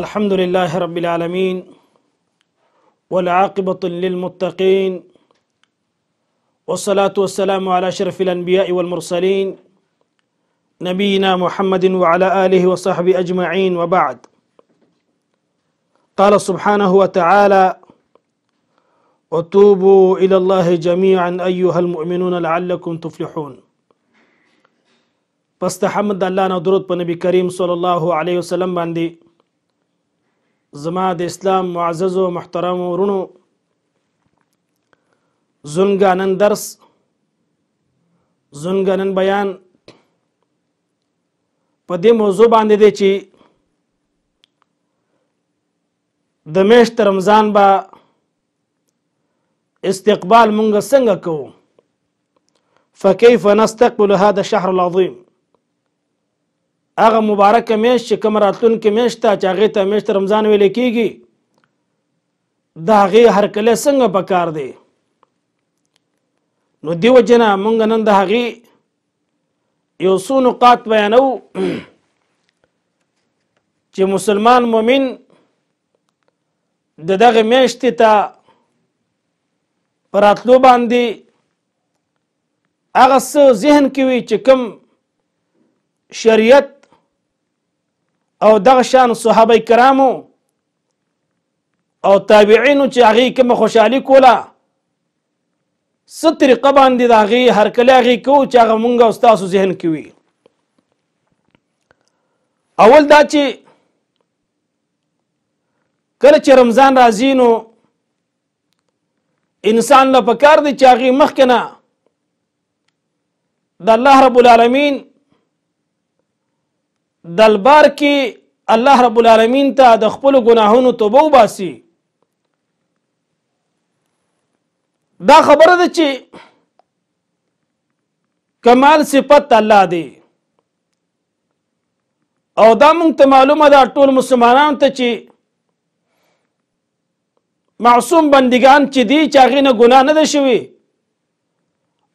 الحمد لله رب العالمين والعاقبة للمتقين والصلاة والسلام على شرف الأنبياء والمرسلين نبينا محمد وعلى آله وصحبه أجمعين وبعد قال سبحانه وتعالى وتوبوا إلى الله جميعا أيها المؤمنون لعلكم تفلحون فاستحمد الله ندرد بنبي كريم صلى الله عليه وسلم باندې زما د اسلام معزز او محترم ورونو زونګه نن درس زونګه نن بیان په دې موضوع باندې دی چې د میاشت رمضان با استقبال مونږ څنګه کوو فكيف نستقبل هذا الشهر العظيم هغه مبارکه میاشت چې کوم راتلونکې میاشت ته چې هغې ته میاشت رمضان ویل کېږي د هغې هرکلی څنګه پکار دی نو دیو جنا مونږ نن د هغې یو څو نقاط بیانو چې مسلمان مؤمن د دغه میاشتې ته پراتلو باندې هغه څه ذهن کې وي چې کوم شریعت او دغه شان صحابه کرامو او تابعینو چې هغه کوم خوشحالي کوله ست طریقه باندې د هغه هر کله هغه کو چې هغه مونږ او تاسو ذهن کې وي اول دا چې کله چې رمضان راځي نو انسان له پکار دی چې هغه مخکنه د الله رب العالمین دلبار کې الله رب العالمین ته د خپل ګناهونو توبه وباسي دا خبره ده چې کمال صفت الله دی او دا مونږ ته معلومه ده ټول مسلمانانو ته چې معصوم بندگان چې دي چې هغې نه ګناه نه ده شوي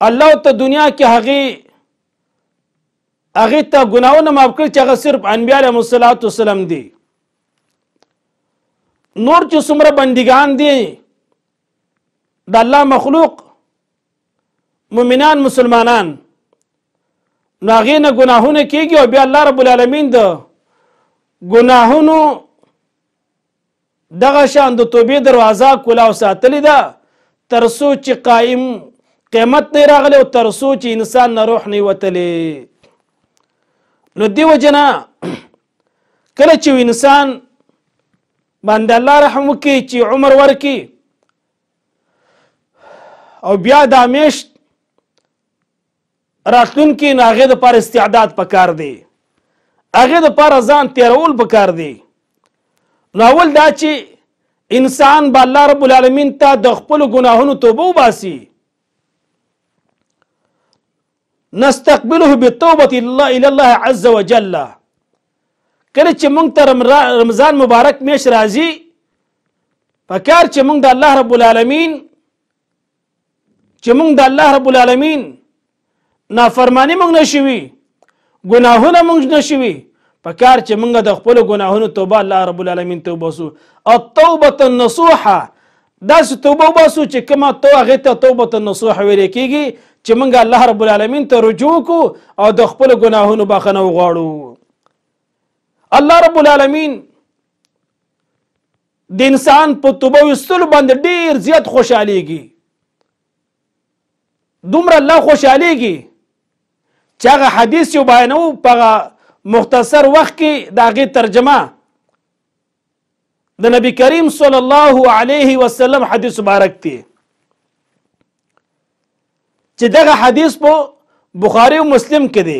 الله ته دنیا کې هغې هغه ته ګناونه معاف کړ چې هغه صرف انبیاء علیهم الصلوات والسلام دي نور چې څومره بندگان دي د الله مخلوق مؤمنان مسلمانان نو هغې نه ګناهونه کېږي او بیا الله رب العالمین د ګناهونو دغه شان د توبې دروازه کلاو ساتلې ده تر څو چې قائم قیمت نه راغلی او تر څو چې انسان نه روح نه وتلی نو دیو جنا کله چې انسان باندې الله رحم وکي چې عمر ورکی او بیا د همیشت راتلونکي نو هغې دپاره استعداد پکار دی هغې دپاره ځان تیرول پکار دی نو اول دا چې انسان به الله رب العالمین ته د خپلو ګناهونو توبه وباسي نستقبله بالتوبه الى الله عز وجل کله چې موږ ته رمضان مبارک میش راځي پکار چې موږ د الله رب العالمین چې موږ د الله رب العالمین نافرمانی موږ نشوي ګناهونه موږ نشوي پکار چې موږ د خپل ګناهونو توبه الله رب العالمین توبه سو التوبه النصوحه داسې توبه وباسو چې کومه تو هغې ته توبه نصوح ویلی کیږي چې موږ الله رب العالمین ته رجوع وکړو او د خپلو ګناهونو بخښنه وغواړو الله رب العالمین د انسان په توبه ویستلو باندې ډیر زیات خوشحالیږي دومره الله خوشحالیږي چې هغه حدیث یو بیانوو په مختصر وخت کې د هغې ترجمه د نبی کریم صلی الله علیه وسلم حدیث مبارک دی چې دغه حدیث په بخاری او مسلم کې دی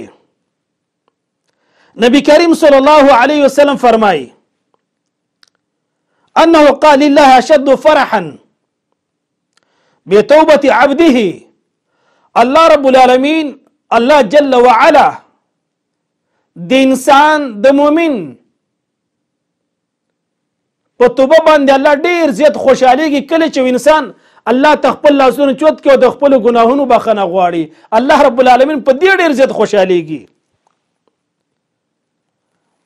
نبی کریم صلی الله علیه وسلم فرمایي انه قال الله اشد فرحا بتوبه عبده الله رب العالمين الله جل وعلا د انسان د مؤمن په توبه باندې الله ډیر زیات خوشحاليږي کله چې انسان الله تخپل لاسونه چوت کې او د خپل ګناهونو بخنه غواړي الله رب العالمین په دې ډیر زیات خوشحاليږي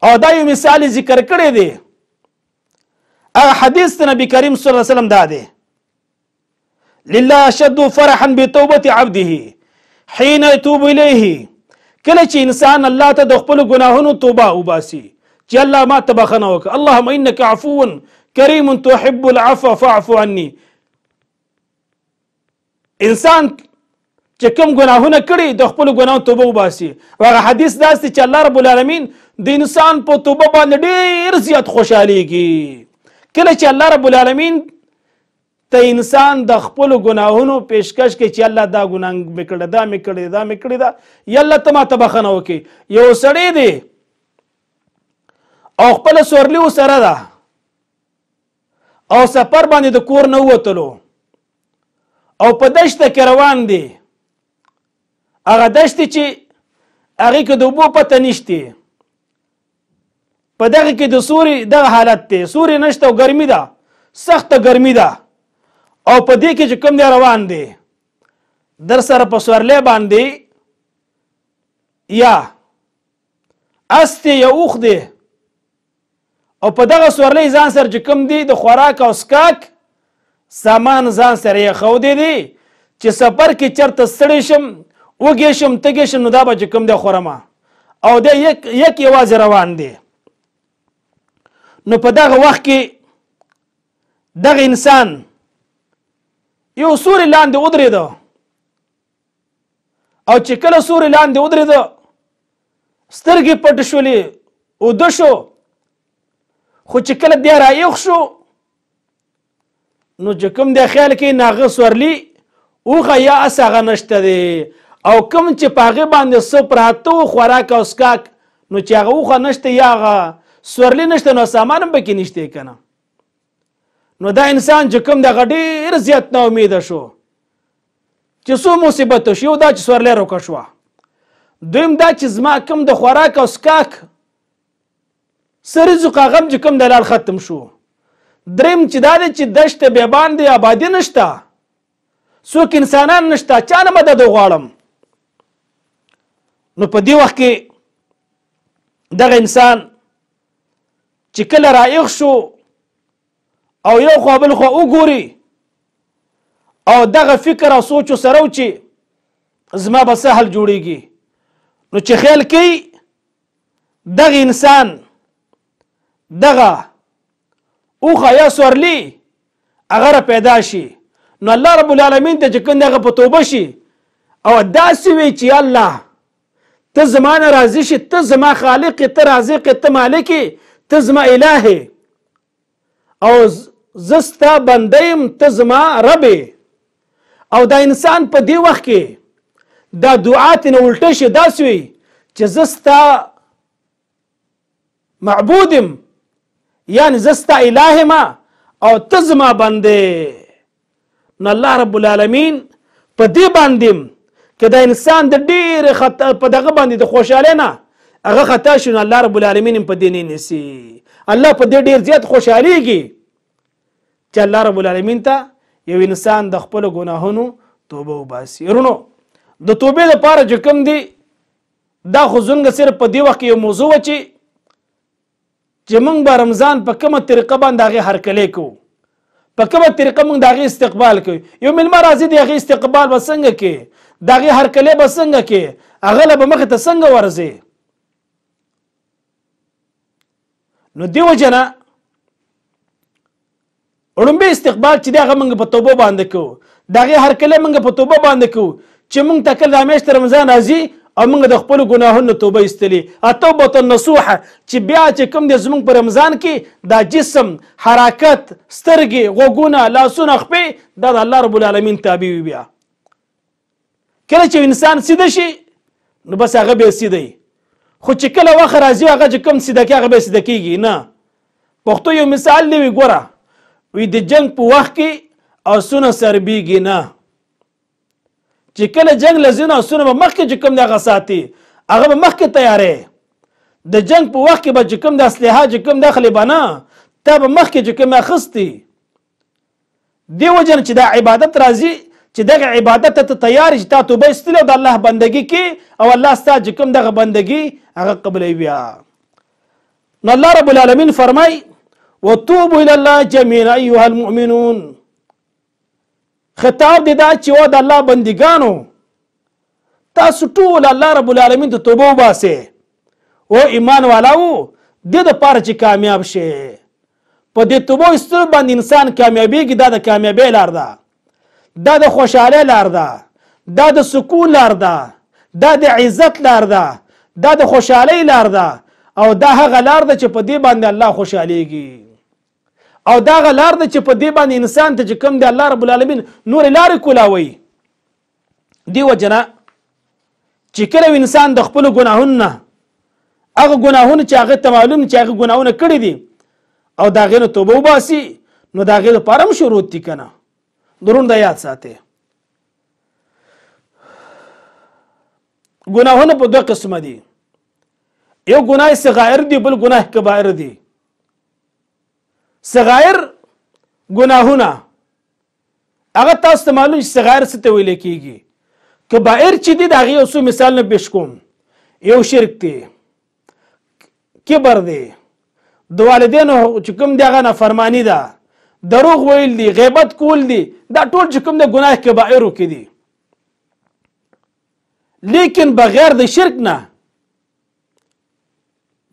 او دا یو مثال ذکر کړی دی هغه حدیث ته نبی کریم صلی الله علیه وسلم دا دی لله اشد فرحا بتوبه عبده حين يتوب اليه کله چې انسان الله ته د خپل ګناهونو توبه وباسي چې الله ما ته بخنه وکړه اللهم انك عفو کریم تحب العفو فاعف عني انسان چې کوم ګناهونه کړي د خپل ګناهو توبه وباسي هغه حدیث داس چې الله رب العالمین د انسان په توبه باندې ډیر زیات خوشحاليږي کله چې الله رب العالمین ته انسان د خپل ګناهونو پیشکش کې چې الله دا ګناه میکړه دا میکړه دا میکړه دا یالله ته ما ته بخنه وکي یو سړی دی او خپل سورلی سره ده او سفر باندې د کور نه وتلو او په دشته کې روان دي هغه دشته چې هغه کې د وبو پته نشته په دغه کې د سوري د حالت ته سوري نشته او ګرمي ده سخت ګرمي ده او په دې کې چې کوم دی روان دي در سره په سورلې باندې یا استه یو خده او په دغه سورلۍ ځان سره چې کوم دی د خوراک او سکاک سامان ځان سره یې خو دی دی چې سفر کې چرته ستړی شم وږی شم تږی شم نو دا به چې کوم دی خورمه او دی یک یک یوازې روان دی نو په دغه وخت کې دغه انسان یو سوري لاندې ودرېده او چې کله سوري لاندې ودرېده سترګې پټ شولې اوده شو خو چې کله بیا رایخ شو نو چې کوم د خیال کې ناغه سورلی اوغه یا اسغه نشته دی او کوم چې پاغه باندې سو پراتو خوراک او سکاک نو چې هغه اوغه نشته یا هغه سورلی نشته نو سامان به کې نشته کنه نو دا انسان چې کوم د غډیر زیات نه امید شو چې سو مصیبت شو دا چې سورلی روکه شو دویم دا چې زما کوم د خوراک او سکاک سرزو کاغم چې کوم دلال ختم شو دریم چې دا چې دشت به باندې آبادی نشتا څوک انسانان نشتا چا نه مدد غواړم نو په دې وخت کې دغه انسان چې کله رایغ شو او یو خوا بل خوا وګوري او دغه فکر او سوچ سره چې زما به سهل جوړیږي نو چې خیال کوي دغه انسان دغه اوخه یا سورلی هغه پیدا شي نو الله رب العالمین ته چې کوم دغه په توبه شي او داسې وي چې الله ته زما نه راضي شي ته زما خالق ته رازق ته مالک ته زما الهه او زستا بندیم ته زما رب او دا انسان په دی وخت کې دا دعا تنه الټه شي داسې وي چې زستا معبودم یعنی زستا الہ ما او تزما باندې نو الله رب العالمین په دې باندې کدا انسان د ډیر خطا په دغه باندې د خوشاله نه هغه خطا شونه الله رب العالمین په دین نسی الله په دې ډیر زیات خوشاليږي چې الله رب العالمین ته یو انسان د خپل ګناهونو توبه وباسي ورونو د توبې لپاره چې کوم دی دا خو زنګ صرف په دې وخت یو موضوع چې چې موږ به رمضان په کومه طریقه باندې هغه هرکلی کوو په کومه طریقه موږ د هغې استقبال کوو یو میلمه راځي د هغې استقبال به څنګه کې د هغې هرکلی به څنګه کې هغه له به مخې ته څنګه ورځې نو دې وجه نه ړومبه استقبال چې دغه منګ په توبه باندې کوو دغه هر کله منګ په توبه باندې کوو چې مونږ تکل د همیش رمضان راځي او موږ د خپل ګناهونو توبه ایستلی اتوبه النصوح چې بیا چې کوم د زمونږ په رمضان کې دا جسم حرکت سترګې غوږونه لاسونه خپې دا د الله رب العالمین تابع وي بیا کله چې انسان سیده شي نو بس هغه به سیده خو چې کله وخت راځي هغه چې کوم سیده کې هغه به سیده کیږي نه پښتو یو مثال دی ګوره وی د جنگ په وخت کې اسونه سربېږي نه چې کله جنگ لزینه سونه مخکې چې کوم دغه ساتي هغه به مخکې تیارې د جنگ په وخت کې به چې کوم د اسلحه چې کوم داخلي بنا تا به مخکې چې کوم اخستي دی وجن چې دا عبادت راځي چې دغه عبادت ته تیار چې تا توبه استلو د الله بندگی کې او الله ستاسو کوم دغه بندگی هغه قبلوي بیا نو الله رب العالمین فرمای وتوبوا الى الله جميعا ايها المؤمنون خطاب دی دا چې و د الله بندګانو تاسو ټول الله رب العالمین ته توبه وباسئ او ایمان والا وو د د پاره چې کامیاب شي په دې توبه ایستلو باندې انسان کامیابیږي دا د کامیابی لار ده دا د خوشحاله لار ده دا د سکون لار ده دا د عزت لار ده دا د خوشحالۍ لار ده او دا هغه لار ده چې په دې باندې الله خوشحالیږي او دا غلار ده چې په دې باندې انسان ته چې کم دی الله رب العالمین نور لار کولاوي دی وجنا چې کله انسان د خپل ګناهونو هغه ګناهونه چې هغه ته معلوم چې هغه ګناهونه کړی دي او دا غینه توبه وباسي نو دا غینه پرم شروط دي کنه درون دا یاد ساتي ګناهونه په دوه قسمه دي یو ګناه صغائر دي بل ګناه کبائر دي صغائر گناهونه هغه تاسو ته معلوم چې صغائر څه ته ویل کیږي کبائر چې دي د هغې اوسو مثال نه پیش کوم یو شرک دی کبر دی د والدینو چې کوم دی هغه نافرمانی ده دروغ ویل دي غیبت کول دي دا ټول چې کوم د ګناه کبائرو کې دي لیکن بغیر د شرک نه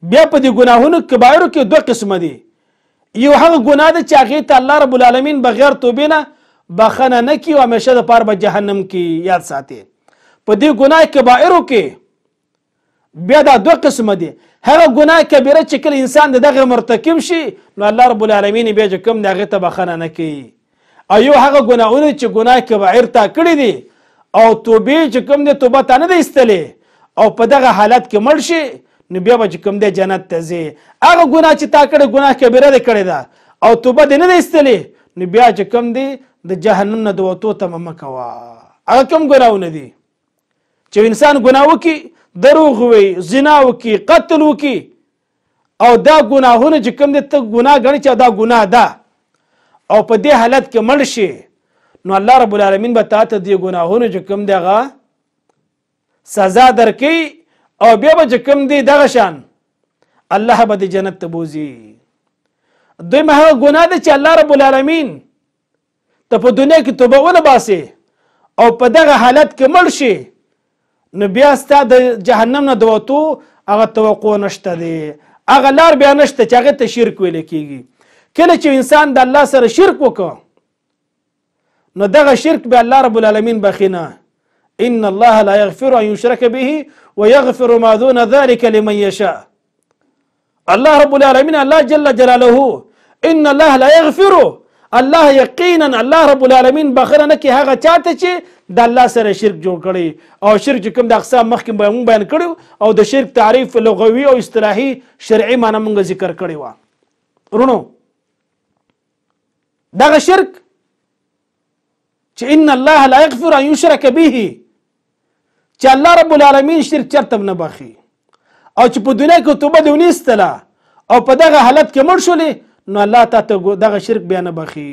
بیا په دې ګناهونو کبائرو کې دوه قسمه دي یو هغه ګناه ده چې هغې ته الله رب العالمین بغیر توبې نه بخنه نه کي او همیشه دپاره به جهنم کې یاد ساتي په دې ګناه کبایرو کې بیا دا دوه قسمه دي هغه ګناه کبیره چې کله انسان د دغه مرتکب شي نو الله رب العالمین بیا چې کوم د هغې ته بخنه نه کوي او یو هغه ګناهونه چې ګناه کبایر تا کړي دي او توبې چې کوم دی توبه تا نه ده ایستلې او په دغه حالت کې مړ شي نو بیا به کوم دی جنت ته ځي هغه ګناه چې تا کړی ګناه کبیره دی کړی ده او توبه دې نه دی ایستلې نو بیا چې کوم دی د جهنم نه د وتو تمه مه کوه هغه کوم ګناهونه دي چې انسان ګناه وکړي دروغ وي زنا وکړي قتل وکړي او دا ګناهونه چې کوم دي ته ګناه ګڼي چې دا ګناه ده او په دې حالت کې مړ شي نو الله رب العالمین به تا ته دې ګناهونه چې کوم دي هغه سزا درکوي او بیا به چې کوم دی دغه شان الله به د جنت ته بوزي دوی هغه ګناه ده چې الله رب العالمین ته په دنیا کې توبه ونه باسي او په دغه حالت کې مړ شي نو بیا ستا د جهنم نه د وتو هغه توقع نشته دی هغه لار بیا نشته چې هغه ته شرک ویل کیږي کله چې انسان د الله سره شرک وکړ نو دغه شرک به الله رب العالمین بخینه ان الله لا يغفر ان يشرك به ويغفر ما دون ذلك لمن يشاء الله رب العالمين الله جل جلاله ان الله لا يغفر الله یقینا الله رب العالمین بخره نه کی هغه چاته چې د الله سره شرک جوړ کړي او شرک کوم د اقسام مخکې به مونږ بیان کړو او د شرک تعریف لغوي او اصطلاحي شرعي معنی مونږ ذکر کړی و رونو دغه شرک چې ان الله لا یغفر ان یشرک به چې الله رب العالمین شرک چرته نه بخي او چې په دنیا کې توبه دی ونیستله او په دغه حالت کې مړ شولې نو الله تا ته دغه شرک بیا نه بخي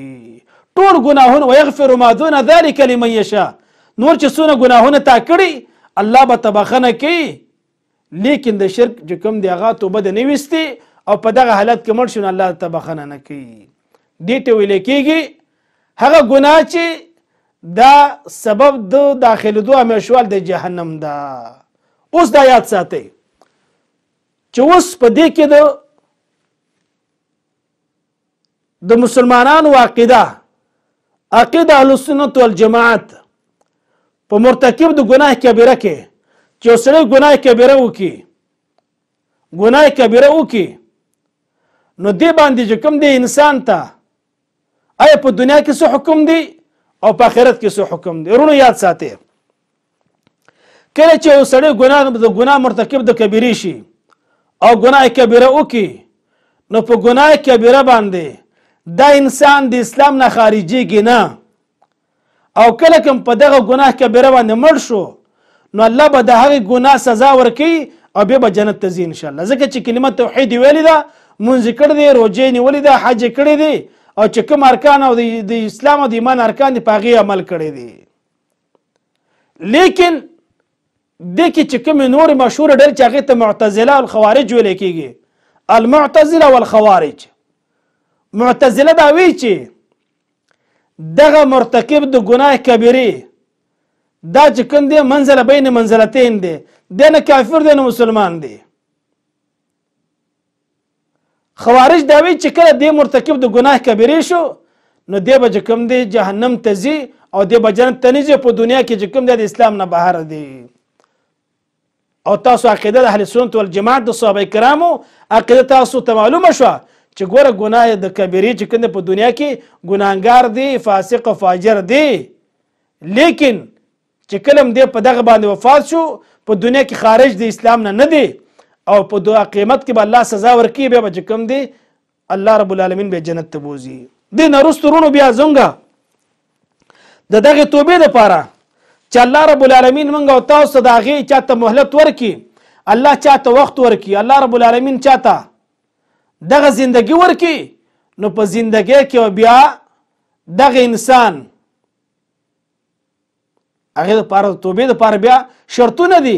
ټول ګناهونه ويغفر ما دون ذلك لمن يشاء نور چې څونه ګناهونه تا کړی الله به تبخنه کوي لیکن د شرک چې کوم دی هغه توبه د نويستي او په دغه حالت کې مړ شون الله تبخنه نه کوي دې ته ویل کېږي هغه ګناه چې دا سبب د داخلدو همیشوال د جهنم دا اوس دا یاد ساتي چې اوس په دې کې د د مسلمانانو عقیده عقیده اهل سنت والجماعت په مرتکب د ګناه کبیره کې چې سره ګناه کبیره وکي ګناه کبیره وکي نو دې باندې چې کوم دی انسان ته آیا په دنیا کې څه حکم دی او په آخرت کې څه حکم دی ورونو یاد ساتئ کله چې یو سړی ګناه د ګناه مرتکب د کبیرې شي او ګناه کبیره وکړي نو په ګناه کبیره باندې دا انسان د اسلام نه خارجيږي نه او کله کوم په دغه ګناه کبیره باندې مړ شو نو الله به د هغې ګناه سزا ورکوي او بیا به جنت ته ځي انشاءالله ځکه چې کلمه توحید یې ویلې ده مونځ کړی دی روژې نیولې ده حج یې کړی دی او چې کوم ارکان او د اسلام او د ایمان ارکان دی پاغي عمل کړی دی لیکن د کې چې کوم نور مشهور ډل چې هغه ته معتزله او خوارج ویل کیږي المعتزله والخوارج معتزله دا وی چې دغه مرتکب د ګناه کبیره دا چې کوم دی منزله بین منزلتین دی دنه کافر دی نه مسلمان دی خوارج دا وی چې کله دې مرتکب د ګناه کبیره شو نو دې به کوم دې جهنم ته ځي او دې به جنت ته نه په دنیا کې کوم دې د اسلام نه بهر دی او تاسو عقیده د اهل سنت والجماعت د صحابه کرامو عقیده تاسو ته معلومه شوه چې ګوره ګناه د کبیرې چې کنده په دنیا کې ګناهګار دی فاسق او فاجر دی لیکن چې کلم دی په دغه باندې وفات شو په دنیا کې خارج د اسلام نه نه دی او په دوه قیمت کې به الله سزا ورکړي بیا به کوم دی الله رب العالمین به جنت ته بوزي د نرسترونو بیا زونګه د دغه توبې لپاره چې الله رب العالمین مونږ او تاسو د هغه چاته مهلت ورکړي الله چاته وخت ورکړي الله رب العالمین چاته دغه زندگی ورکړي نو په زندگی کې بیا دغه انسان هغه لپاره توبې لپاره بیا شرطونه دي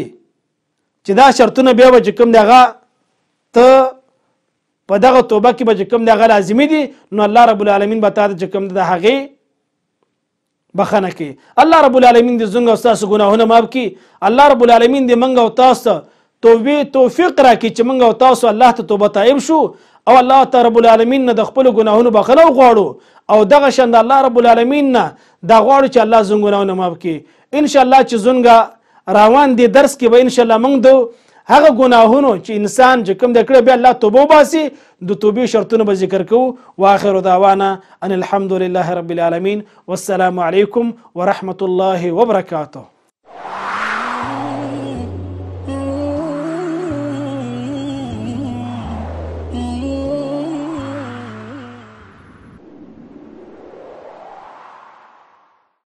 چې دا شرطونه بیا به چې کوم دغه ته په دغه توبه کې به چې کوم دغه لازمي دي نو الله رب العالمین به تا ته چې کوم د هغې بخنه کوي الله رب العالمین دې زموږ او ستاسو ګناهونه معاف کړي الله رب العالمین دې موږ او تاسو توبې توفیق راکړي چې موږ او تاسو الله ته توبه تایب شو او الله ته رب العالمین نه د خپل ګناهونو بخنه وغواړو او دغه شند الله رب العالمین نه دا غواړو چې الله زموږ ګناهونه معاف کړي ان شاء الله چې زموږ روان دي درس کې به ان شاء الله موږ د هغه ګناهونو چې انسان چې کوم د کړې به الله توبه باسي د توبې شرطونه به ذکر کوو واخر دعوانا ان الحمد لله رب العالمین والسلام علیکم ورحمت الله وبرکاته